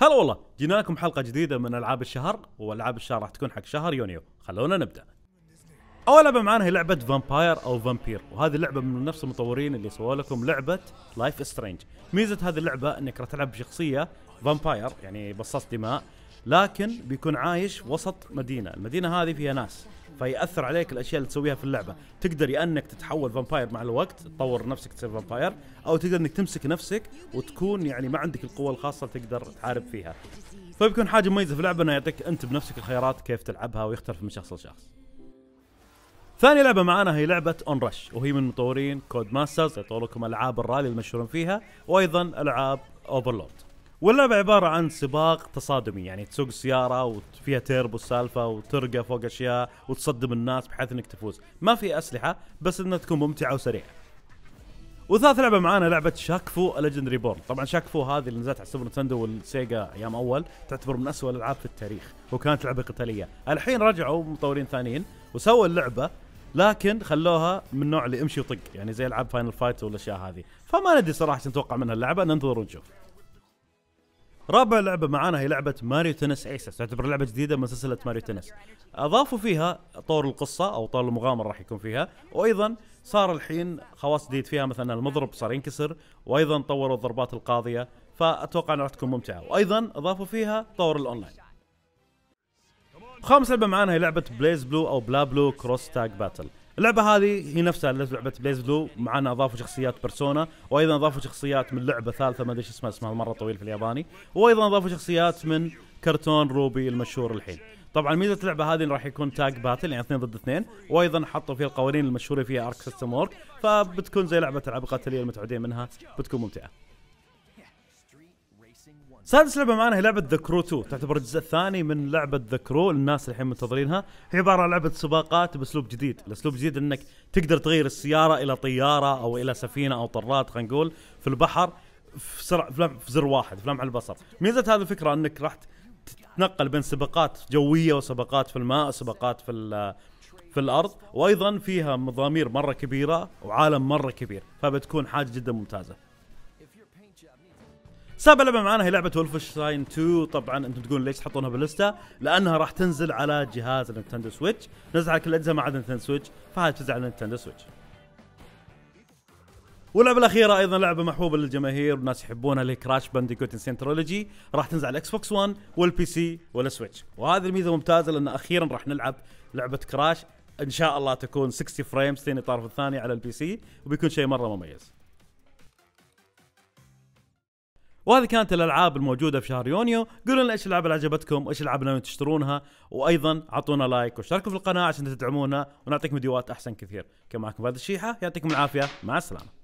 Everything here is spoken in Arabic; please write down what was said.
هلا والله جينا لكم حلقة جديدة من ألعاب الشهر وألعاب الشهر راح تكون حق شهر يونيو خلونا نبدأ أول لعبة معانا هي لعبة فامباير أو فامبير وهذه اللعبة من نفس المطورين اللي سووا لكم لعبة لايف سترينج ميزة هذه اللعبة أنك راح تلعب بشخصية فامباير يعني بصاص دماء لكن بيكون عايش وسط مدينه المدينه هذه فيها ناس فيأثر عليك الاشياء اللي تسويها في اللعبه تقدر يا انك تتحول فامباير مع الوقت تطور نفسك تصير فامباير او تقدر انك تمسك نفسك وتكون يعني ما عندك القوه الخاصه تقدر تحارب فيها فبيكون حاجه مميزه في اللعبه انه يعطيك انت بنفسك الخيارات كيف تلعبها ويختلف من شخص لشخص ثاني لعبة معانا هي لعبة اون رش وهي من مطورين كود ماسترز يعطوا لكم العاب الرالي المشهورين فيها وايضا العاب اوفرلورد واللعبة عبارة عن سباق تصادمي يعني تسوق السيارة وفيها تيربو السالفة وترقى فوق اشياء وتصدم الناس بحيث انك تفوز، ما في اسلحة بس انها تكون ممتعة وسريعة. وثالث لعبة معانا لعبة شاكفو ليجند ريبورن طبعا شاكفو هذه اللي نزلت على السوبر نتندو والسيجا ايام اول تعتبر من اسوء الالعاب في التاريخ، وكانت لعبة قتالية، الحين رجعوا مطورين ثانيين وسووا اللعبة لكن خلوها من النوع اللي امشي وطق يعني زي العاب فاينل فايت والاشياء هذه فما ندري صراحه نتوقع منها اللعبه ننتظر ونشوف رابع لعبه معانا هي لعبه ماريو تنس ايسس تعتبر لعبه جديده من سلسله ماريو تنس اضافوا فيها طور القصه او طور المغامره راح يكون فيها وايضا صار الحين خواص جديد فيها مثلا المضرب صار ينكسر وايضا طوروا الضربات القاضيه فاتوقع انها راح تكون ممتعه وايضا اضافوا فيها طور الاونلاين خامس لعبه معانا هي لعبه بليز بلو او بلا بلو كروس تاج باتل اللعبه هذه هي نفسها لعبه بليز بلو معنا اضافوا شخصيات بيرسونا وايضا اضافوا شخصيات من لعبه ثالثه ما ادري ايش اسمها اسمها مره طويل في الياباني وايضا اضافوا شخصيات من كرتون روبي المشهور الحين طبعا ميزه اللعبه هذه راح يكون تاج باتل يعني اثنين ضد اثنين وايضا حطوا فيها القوانين المشهوره فيها ارك سيستم وورك فبتكون زي لعبه العاب قتاليه المتعودين منها بتكون ممتعه سادس لعبه معنا هي لعبه ذا كرو 2 تعتبر الجزء الثاني من لعبه ذا كرو الناس الحين منتظرينها هي عباره عن لعبه سباقات باسلوب جديد الاسلوب الجديد انك تقدر تغير السياره الى طياره او الى سفينه او طراد خلينا نقول في البحر في سرع في زر واحد في لمح البصر ميزه هذه الفكره انك راح تتنقل بين سباقات جويه وسباقات في الماء وسباقات في في الارض وايضا فيها مضامير مره كبيره وعالم مره كبير فبتكون حاجه جدا ممتازه سابع لعبه معانا هي لعبه ولفشتاين 2 طبعا انتم تقولون ليش تحطونها باللسته؟ لانها راح تنزل على جهاز النينتندو سويتش، نزل على كل الاجهزه ما عدا نينتندو سويتش، فهذا تنزل على نينتندو سويتش. واللعبة الأخيرة أيضا لعبة محبوبة للجماهير والناس يحبونها اللي كراش بانديكوت سنترولوجي ترولوجي راح تنزل على الاكس بوكس 1 والبي سي والسويتش وهذه الميزة ممتازة لأن أخيرا راح نلعب لعبة كراش إن شاء الله تكون 60 فريمز ثاني طرف الثاني على البي سي وبيكون شيء مرة مميز. وهذه كانت الالعاب الموجوده في شهر يونيو قولوا لنا ايش الالعاب اللي عجبتكم وايش الالعاب اللي تشترونها وايضا اعطونا لايك واشتركوا في القناه عشان تدعمونا ونعطيكم فيديوهات احسن كثير كان معكم فهد الشيحه يعطيكم العافيه مع السلامه